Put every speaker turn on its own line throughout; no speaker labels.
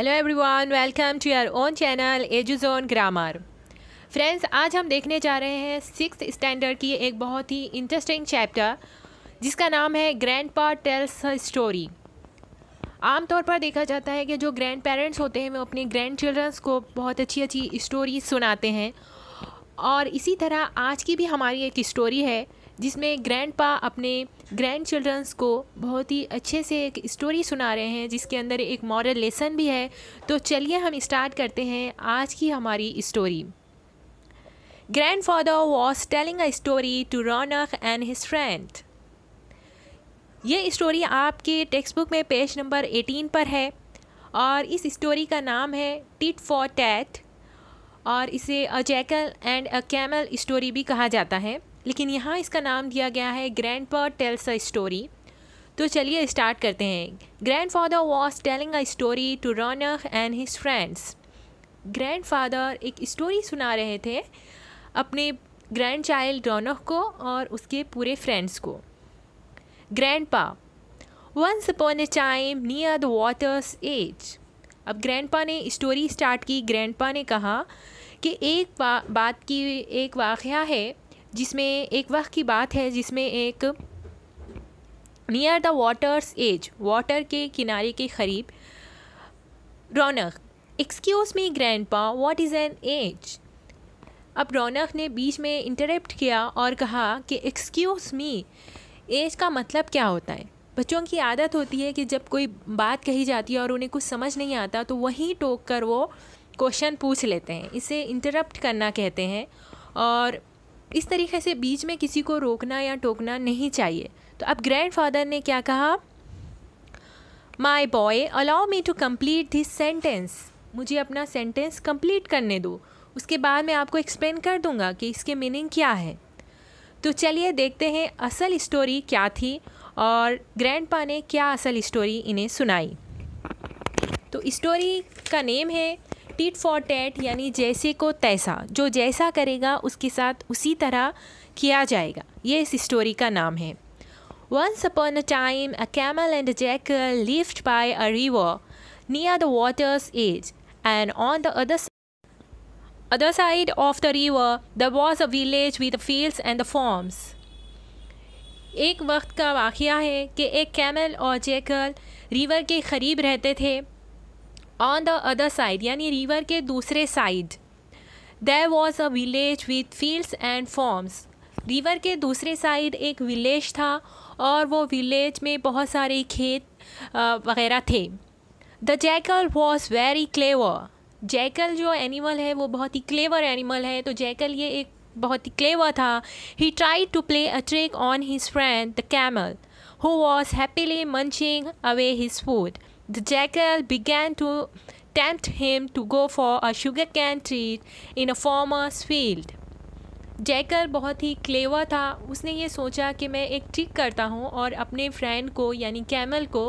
Hello everyone welcome to your own channel Eduzone grammar friends आज हम देखने जा रहे हैं सिक्स स्टैंडर्ड की एक बहुत ही इंटरेस्टिंग चैप्टर जिसका नाम है ग्रैंड पा टेल्स स्टोरी आमतौर पर देखा जाता है कि जो ग्रैंड पेरेंट्स होते हैं वो अपने ग्रैंड चिल्ड्रंस को बहुत अच्छी अच्छी स्टोरी सुनाते हैं और इसी तरह आज की भी हमारी एक स्टोरी है जिसमें ग्रैंड अपने ग्रैंड चिल्ड्रंस को बहुत ही अच्छे से एक स्टोरी सुना रहे हैं जिसके अंदर एक मॉरल लेसन भी है तो चलिए हम स्टार्ट करते हैं आज की हमारी story grandfather was telling a story to Raunak and his friend ये स्टोरी आपके टेक्स्ट बुक में पेज नंबर 18 पर है और इस स्टोरी का नाम है टिट फॉर टैट और इसे a jackal and a camel story भी कहा जाता है लेकिन यहाँ इसका नाम दिया गया है ग्रैंड पा टेल्स अ स्टोरी तो चलिए स्टार्ट करते हैं grandfather was telling a story to Raunak and his friends grandfather एक स्टोरी सुना रहे थे अपने ग्रैंड चाइल्ड रौनक को और उसके पूरे फ्रेंड्स को grandpa once upon a time near the water's edge अब ग्रैंड पा ने स्टोरी स्टार्ट की ग्रैंड पा ने कहा कि एक बा, बात की एक वाक़ है जिसमें एक वक्त की बात है जिसमें एक near the water's edge water के किनारे के करीब Raunak excuse me grandpa what is an edge अब रौनक ने बीच में इंटरप्ट किया और कहा कि एक्सक्यूज़ मी एज का मतलब क्या होता है बच्चों की आदत होती है कि जब कोई बात कही जाती है और उन्हें कुछ समझ नहीं आता तो वहीं टोक कर वो क्वेश्चन पूछ लेते हैं इसे इंटरप्ट करना कहते हैं और इस तरीके से बीच में किसी को रोकना या टोकना नहीं चाहिए तो अब ग्रैंडफादर ने क्या कहा my boy allow me to complete this sentence मुझे अपना सेंटेंस कंप्लीट करने दो उसके बाद मैं आपको एक्सप्लेन कर दूंगा कि इसके मीनिंग क्या है तो चलिए देखते हैं असल स्टोरी क्या थी और पा ने क्या असल स्टोरी इन्हें सुनाई तो स्टोरी का नेम है टीट फॉर टैट यानी जैसे को तैसा जो जैसा करेगा उसके साथ उसी तरह किया जाएगा ये इस स्टोरी का नाम है once upon a time a camel and jackal lived by a river near the water's edge and on the other other side of the river the was a village with fields and the farms एक वक्त का वाक़ है कि एक camel और jackal river के करीब रहते थे ऑन द अदर साइड यानी रिवर के दूसरे side there was a village with fields and farms river के दूसरे साइड एक विलेज था और वो विलेज में बहुत सारे खेत वगैरह थे the jackal was very clever jackal जो एनिमल है वो बहुत ही क्लेवर एनिमल है तो जैकल ये एक बहुत ही क्लेवर था he try to play a trick on his friend the camel who was happily munching away his food the jackal began to tempt him to go for a sugarcane tree in a farmer's field. Jackal बहुत ही क्लेवा था उसने ये सोचा कि मैं एक trick करता हूँ और अपने फ्रेंड को यानी कैमल को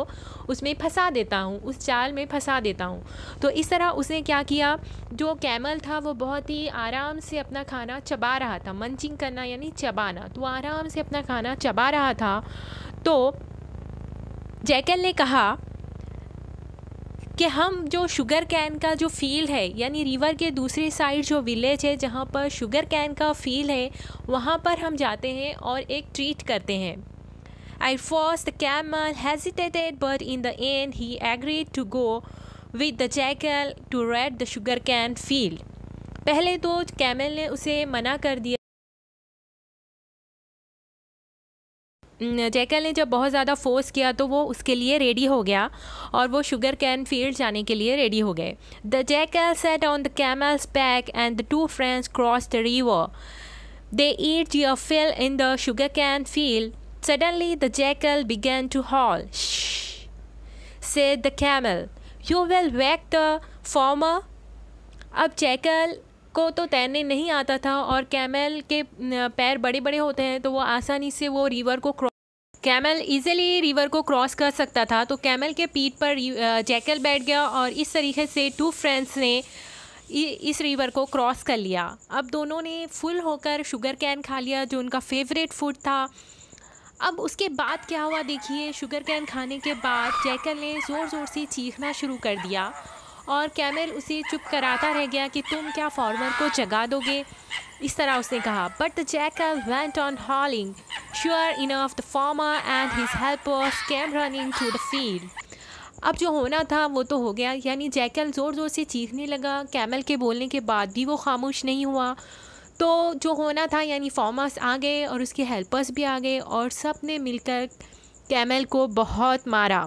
उसमें फंसा देता हूँ उस चाल में फंसा देता हूँ तो इस तरह उसने क्या किया जो कैमल था वो बहुत ही आराम से अपना खाना चबा रहा था मंचिंग करना यानी चबाना तो आराम से अपना खाना चबा रहा था तो जैकल ने कहा कि हम जो शुगर कैन का जो फील्ड है यानी रिवर के दूसरे साइड जो विलेज है जहाँ पर शुगर कैन का फील्ड है वहाँ पर हम जाते हैं और एक ट्रीट करते हैं I force the camel hesitated but in the end he agreed to go with the jackal to raid the sugarcane field पहले तो कैमल ने उसे मना कर दिया जैकल ने जब बहुत ज़्यादा फोर्स किया तो वो उसके लिए रेडी हो गया और वो शुगर कैन फील्ड जाने के लिए रेडी हो गए the jackal sat on the camel's back and the two friends cross the river they eat fill in the sugarcane field Suddenly the jackal began to howl. से said the camel. You will wake the अब jackal को तो तैरने नहीं आता था और camel के पैर बड़े बड़े होते हैं तो वो आसानी से वो रिवर को क्रॉस कैमल इजीली रिवर को क्रॉस कर सकता था तो कैमल के पीठ पर जैकल बैठ गया और इस तरीके से टू फ्रेंड्स ने इस रिवर को क्रॉस कर लिया अब दोनों ने फुल होकर शुगर कैन खा लिया जो उनका फेवरेट फूड था अब उसके बाद क्या हुआ देखिए शुगर कैन खाने के बाद जैकल ने ज़ोर ज़ोर से चीखना शुरू कर दिया और कैमल उसे चुप कराता रह गया कि तुम क्या फार्मर को जगा दोगे इस तरह उसने कहा but the jackal went on howling sure enough the farmer and his off came running to the field अब जो होना था वो तो हो गया यानी जैकल ज़ोर ज़ोर से चीखने लगा कैमल के बोलने के बाद भी वो खामोश नहीं हुआ तो जो होना था यानी फॉर्मर्स आ गए और उसके हेल्पर्स भी आ गए और सब ने मिलकर कैमल को बहुत मारा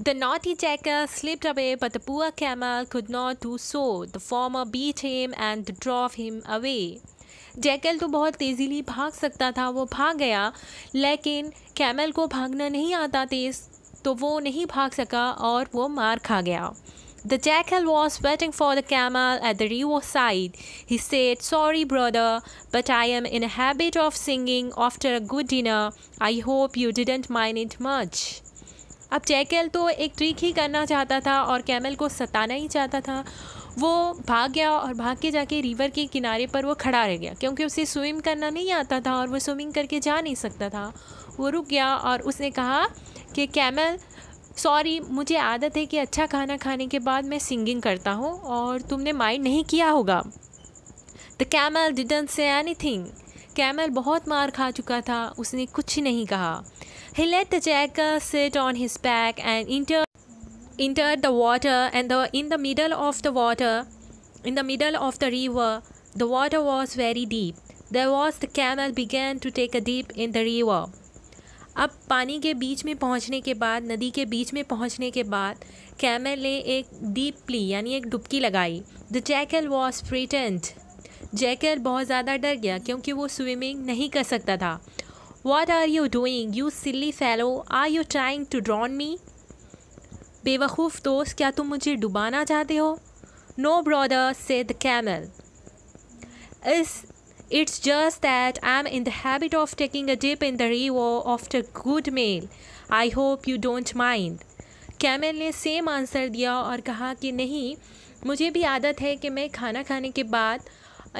The naughty jackal slipped away, but the poor camel could not do so. The former beat him and drove him away. Jackal तो बहुत तेज़ीली भाग सकता था वो भाग गया लेकिन कैमल को भागना नहीं आता तेज़ तो वो नहीं भाग सका और वो मार खा गया The jackal was waiting for the camel at the river side. He said, Sorry, brother, but I am in a habit of singing after a good dinner. I hope you didn't mind it much. अब jackal तो एक trick ही करना चाहता था और camel को सताना ही चाहता था वो भाग गया और भाग के जाके रिवर के किनारे पर वो खड़ा रह गया क्योंकि उसे स्विम करना नहीं आता था और वो स्विमिंग करके जा नहीं सकता था वो रुक गया और उसने कहा कि कैमल सॉरी मुझे आदत है कि अच्छा खाना खाने के बाद मैं सिंगिंग करता हूँ और तुमने माइंड नहीं किया होगा the camel didn't say anything camel बहुत मार खा चुका था उसने कुछ नहीं कहा he let the jack sit on his back and enter enter the water and the in the middle of the water in the middle of the river the water was very deep the was the camel began to take a dip in the river अब पानी के बीच में पहुंचने के बाद नदी के बीच में पहुंचने के बाद कैमल ने एक डीप प्ली यानी एक डुबकी लगाई the jackal was frightened jackal बहुत ज़्यादा डर गया क्योंकि वो स्विमिंग नहीं कर सकता था what are you doing you silly fellow are you trying to drown me बेवकूफ़ दोस्त क्या तुम मुझे डुबाना चाहते हो no brother said the camel इस It's just that I'm in of taking a dip in the river of the good meal I hope you don't mind camel ने सेम आंसर दिया और कहा कि नहीं मुझे भी आदत है कि मैं खाना खाने के बाद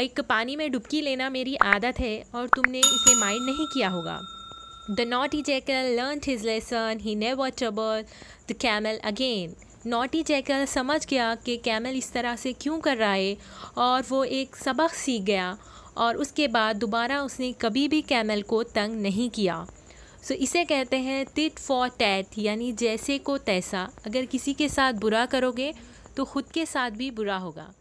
एक पानी में डुबकी लेना मेरी आदत है और तुमने इसे माइंड नहीं किया होगा the naughty jackal learn his lesson he never trouble the camel again naughty jackal समझ गया कि कैमल इस तरह से क्यों कर रहा है और वो एक सबक सीख गया और उसके बाद दोबारा उसने कभी भी कैमल को तंग नहीं किया सो so, इसे कहते हैं टिट फॉर टैट यानी जैसे को तैसा अगर किसी के साथ बुरा करोगे तो ख़ुद के साथ भी बुरा होगा